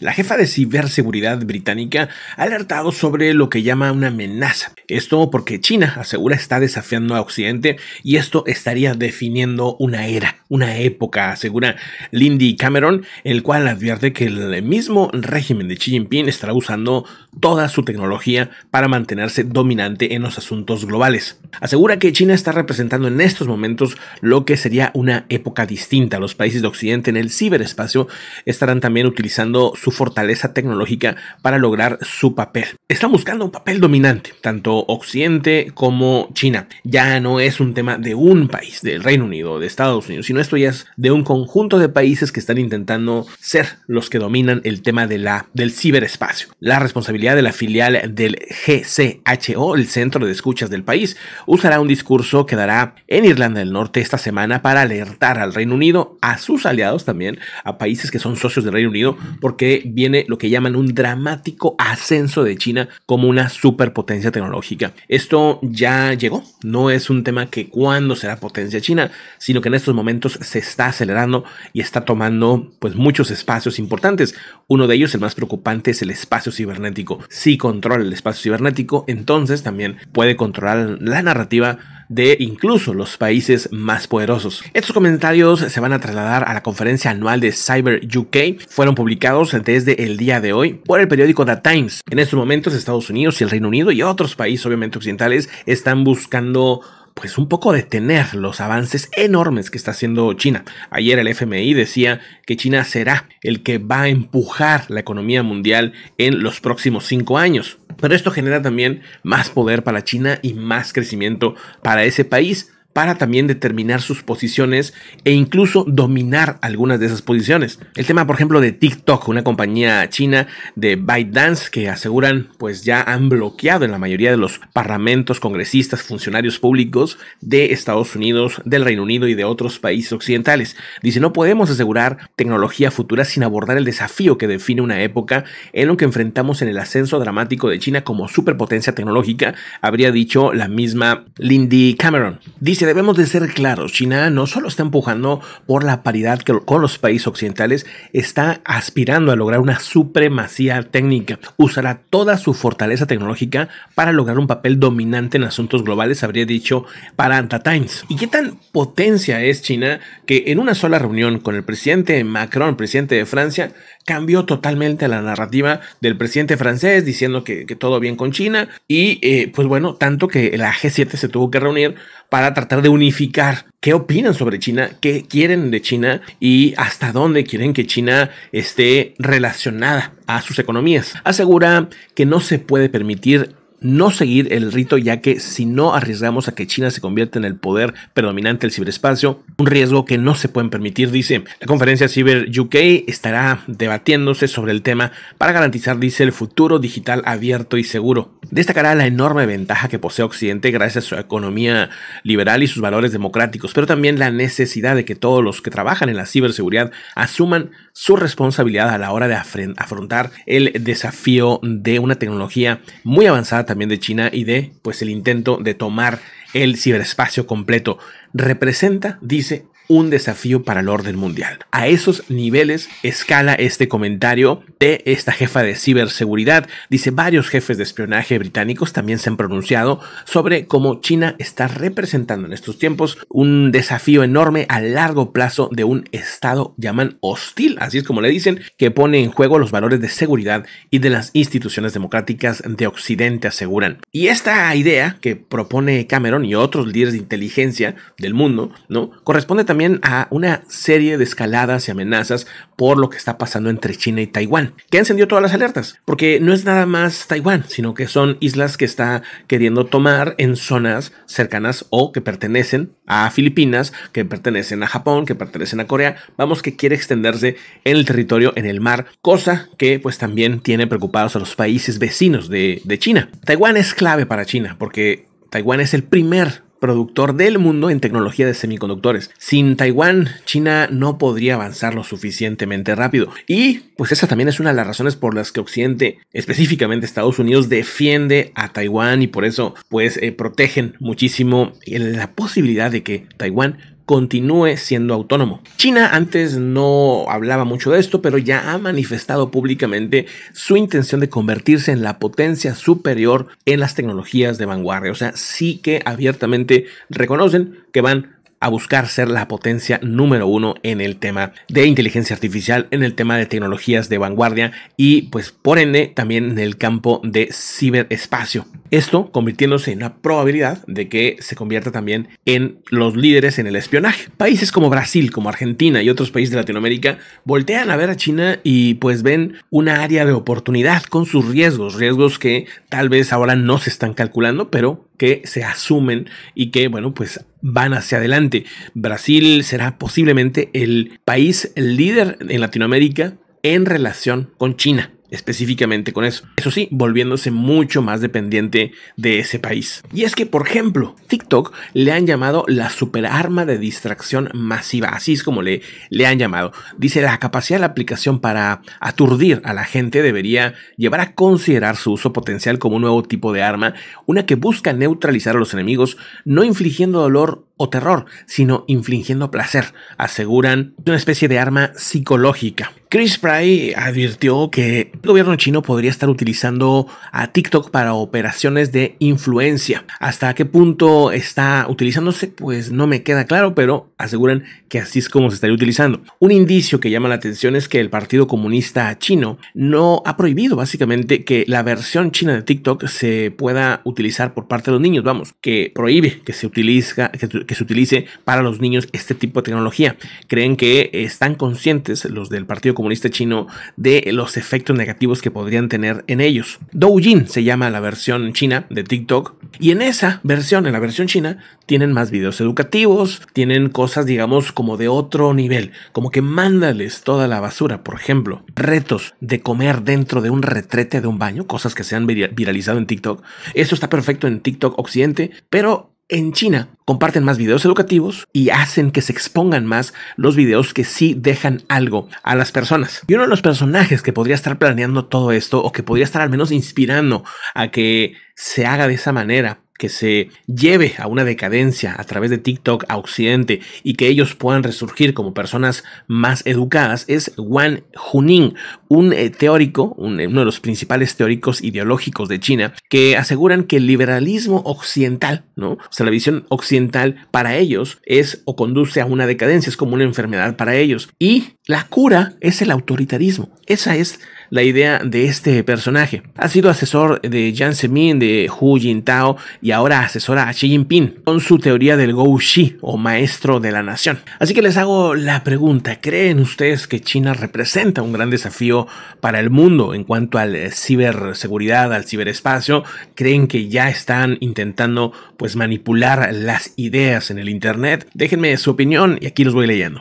La jefa de ciberseguridad británica ha alertado sobre lo que llama una amenaza. Esto porque China asegura está desafiando a Occidente y esto estaría definiendo una era, una época, asegura Lindy Cameron, el cual advierte que el mismo régimen de Xi Jinping estará usando toda su tecnología para mantenerse dominante en los asuntos globales. Asegura que China está representando en estos momentos lo que sería una época distinta. Los países de Occidente en el ciberespacio estarán también utilizando su fortaleza tecnológica para lograr su papel. Está buscando un papel dominante, tanto Occidente como China. Ya no es un tema de un país, del Reino Unido, de Estados Unidos, sino esto ya es de un conjunto de países que están intentando ser los que dominan el tema de la, del ciberespacio. La responsabilidad de la filial del GCHO, el Centro de Escuchas del país, usará un discurso que dará en Irlanda del Norte esta semana para alertar al Reino Unido, a sus aliados también, a países que son socios del Reino Unido, porque viene lo que llaman un dramático ascenso de China como una superpotencia tecnológica. Esto ya llegó, no es un tema que cuándo será potencia China, sino que en estos momentos se está acelerando y está tomando pues muchos espacios importantes. Uno de ellos, el más preocupante, es el espacio cibernético. Si controla el espacio cibernético, entonces también puede controlar la narrativa de incluso los países más poderosos. Estos comentarios se van a trasladar a la conferencia anual de Cyber UK. Fueron publicados desde el día de hoy por el periódico The Times. En estos momentos Estados Unidos y el Reino Unido y otros países obviamente occidentales están buscando pues un poco detener los avances enormes que está haciendo China. Ayer el FMI decía que China será el que va a empujar la economía mundial en los próximos cinco años pero esto genera también más poder para China y más crecimiento para ese país, para también determinar sus posiciones e incluso dominar algunas de esas posiciones. El tema, por ejemplo, de TikTok, una compañía china de ByteDance que aseguran pues ya han bloqueado en la mayoría de los parlamentos, congresistas, funcionarios públicos de Estados Unidos, del Reino Unido y de otros países occidentales. Dice, no podemos asegurar tecnología futura sin abordar el desafío que define una época en lo que enfrentamos en el ascenso dramático de China como superpotencia tecnológica, habría dicho la misma Lindy Cameron. Dice, debemos de ser claros, China no solo está empujando por la paridad con los países occidentales, está aspirando a lograr una supremacía técnica. Usará toda su fortaleza tecnológica para lograr un papel dominante en asuntos globales, habría dicho para Anta Times. ¿Y qué tan potencia es China que en una sola reunión con el presidente Macron, presidente de Francia, cambió totalmente la narrativa del presidente francés diciendo que, todo bien con China y eh, pues bueno, tanto que la G7 se tuvo que reunir para tratar de unificar qué opinan sobre China, qué quieren de China y hasta dónde quieren que China esté relacionada a sus economías. Asegura que no se puede permitir no seguir el rito ya que si no arriesgamos a que China se convierta en el poder predominante del ciberespacio, un riesgo que no se pueden permitir, dice. La conferencia Ciber UK estará debatiéndose sobre el tema para garantizar, dice, el futuro digital abierto y seguro. Destacará la enorme ventaja que posee Occidente gracias a su economía liberal y sus valores democráticos, pero también la necesidad de que todos los que trabajan en la ciberseguridad asuman su responsabilidad a la hora de afrontar el desafío de una tecnología muy avanzada también de China y de pues el intento de tomar el ciberespacio completo. Representa, dice, un desafío para el orden mundial. A esos niveles escala este comentario de esta jefa de ciberseguridad. Dice varios jefes de espionaje británicos también se han pronunciado sobre cómo China está representando en estos tiempos un desafío enorme a largo plazo de un Estado llaman hostil, así es como le dicen, que pone en juego los valores de seguridad y de las instituciones democráticas de Occidente, aseguran. Y esta idea que propone Cameron y otros líderes de inteligencia del mundo, ¿no? Corresponde también a una serie de escaladas y amenazas por lo que está pasando entre China y Taiwán, que encendió todas las alertas, porque no es nada más Taiwán, sino que son islas que está queriendo tomar en zonas cercanas o que pertenecen a Filipinas, que pertenecen a Japón, que pertenecen a Corea, vamos que quiere extenderse en el territorio, en el mar, cosa que pues también tiene preocupados a los países vecinos de, de China. Taiwán es clave para China porque Taiwán es el primer productor del mundo en tecnología de semiconductores. Sin Taiwán, China no podría avanzar lo suficientemente rápido. Y pues esa también es una de las razones por las que Occidente, específicamente Estados Unidos, defiende a Taiwán y por eso pues eh, protegen muchísimo la posibilidad de que Taiwán continúe siendo autónomo. China antes no hablaba mucho de esto, pero ya ha manifestado públicamente su intención de convertirse en la potencia superior en las tecnologías de vanguardia. O sea, sí que abiertamente reconocen que van a buscar ser la potencia número uno en el tema de inteligencia artificial, en el tema de tecnologías de vanguardia y pues por ende también en el campo de ciberespacio. Esto convirtiéndose en la probabilidad de que se convierta también en los líderes en el espionaje. Países como Brasil, como Argentina y otros países de Latinoamérica voltean a ver a China y pues ven una área de oportunidad con sus riesgos, riesgos que tal vez ahora no se están calculando, pero que se asumen y que, bueno, pues van hacia adelante. Brasil será posiblemente el país líder en Latinoamérica en relación con China específicamente con eso. Eso sí, volviéndose mucho más dependiente de ese país. Y es que, por ejemplo, TikTok le han llamado la superarma de distracción masiva, así es como le, le han llamado. Dice, la capacidad de la aplicación para aturdir a la gente debería llevar a considerar su uso potencial como un nuevo tipo de arma, una que busca neutralizar a los enemigos, no infligiendo dolor o terror, sino infligiendo placer, aseguran una especie de arma psicológica. Chris Pry advirtió que el gobierno chino podría estar utilizando a TikTok para operaciones de influencia. ¿Hasta qué punto está utilizándose? Pues no me queda claro, pero aseguran que así es como se estaría utilizando. Un indicio que llama la atención es que el Partido Comunista Chino no ha prohibido básicamente que la versión china de TikTok se pueda utilizar por parte de los niños. Vamos, que prohíbe que se utilice, que se utilice para los niños este tipo de tecnología. Creen que eh, están conscientes los del Partido Comunista Chino de los efectos negativos que podrían tener en ellos. Doujin se llama la versión china de TikTok y en esa versión, en la versión china, tienen más videos educativos, tienen cosas digamos como de otro nivel, como que mándales toda la basura, por ejemplo, retos de comer dentro de un retrete de un baño, cosas que se han viralizado en TikTok. Eso está perfecto en TikTok Occidente, pero en China comparten más videos educativos y hacen que se expongan más los videos que sí dejan algo a las personas. Y uno de los personajes que podría estar planeando todo esto o que podría estar al menos inspirando a que se haga de esa manera que se lleve a una decadencia a través de TikTok a Occidente y que ellos puedan resurgir como personas más educadas es Wang Juning un eh, teórico, eh, uno de los principales teóricos ideológicos de China, que aseguran que el liberalismo occidental, ¿no? O sea, la visión occidental para ellos es o conduce a una decadencia, es como una enfermedad para ellos. Y la cura es el autoritarismo. Esa es la idea de este personaje. Ha sido asesor de Jiang Zemin, de Hu Jintao y ahora asesora a Xi Jinping con su teoría del Gou Shi o maestro de la nación. Así que les hago la pregunta, ¿creen ustedes que China representa un gran desafío para el mundo en cuanto a la eh, ciberseguridad, al ciberespacio? ¿Creen que ya están intentando pues manipular las ideas en el internet? Déjenme su opinión y aquí los voy leyendo.